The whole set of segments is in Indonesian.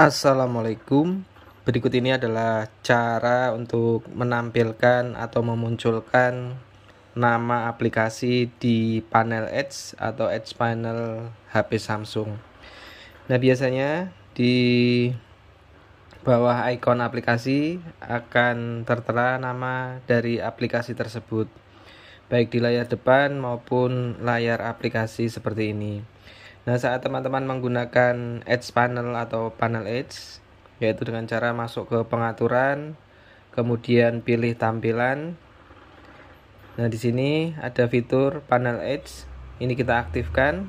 Assalamualaikum. Berikut ini adalah cara untuk menampilkan atau memunculkan nama aplikasi di panel Edge atau Edge Panel HP Samsung. Nah, biasanya di bawah ikon aplikasi akan tertera nama dari aplikasi tersebut, baik di layar depan maupun layar aplikasi seperti ini. Nah, saat teman-teman menggunakan Edge Panel atau Panel Edge, yaitu dengan cara masuk ke pengaturan, kemudian pilih tampilan. Nah, di sini ada fitur Panel Edge, ini kita aktifkan,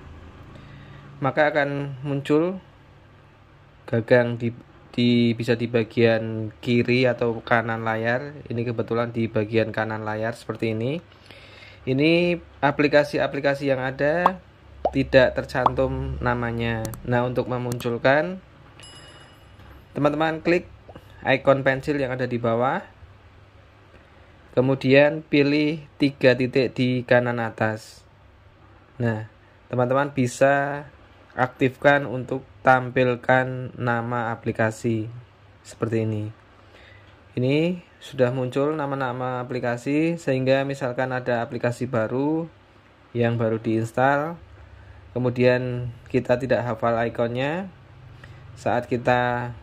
maka akan muncul gagang di di bisa di bagian kiri atau kanan layar ini kebetulan di bagian kanan layar seperti ini ini aplikasi-aplikasi yang ada tidak tercantum namanya nah untuk memunculkan teman-teman klik icon pensil yang ada di bawah kemudian pilih tiga titik di kanan atas nah teman-teman bisa aktifkan untuk tampilkan nama aplikasi seperti ini. Ini sudah muncul nama-nama aplikasi sehingga misalkan ada aplikasi baru yang baru diinstal kemudian kita tidak hafal ikonnya saat kita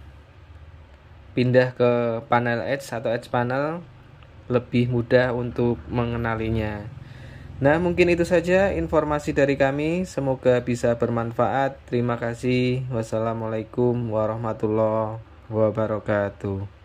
pindah ke panel Edge atau Edge panel lebih mudah untuk mengenalinya. Nah, mungkin itu saja informasi dari kami. Semoga bisa bermanfaat. Terima kasih. Wassalamualaikum warahmatullahi wabarakatuh.